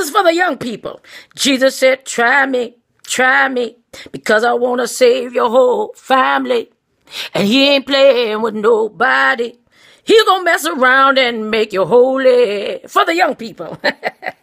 is for the young people. Jesus said, Try me, try me, because I want to save your whole family. And he ain't playing with nobody. He gonna mess around and make you holy for the young people.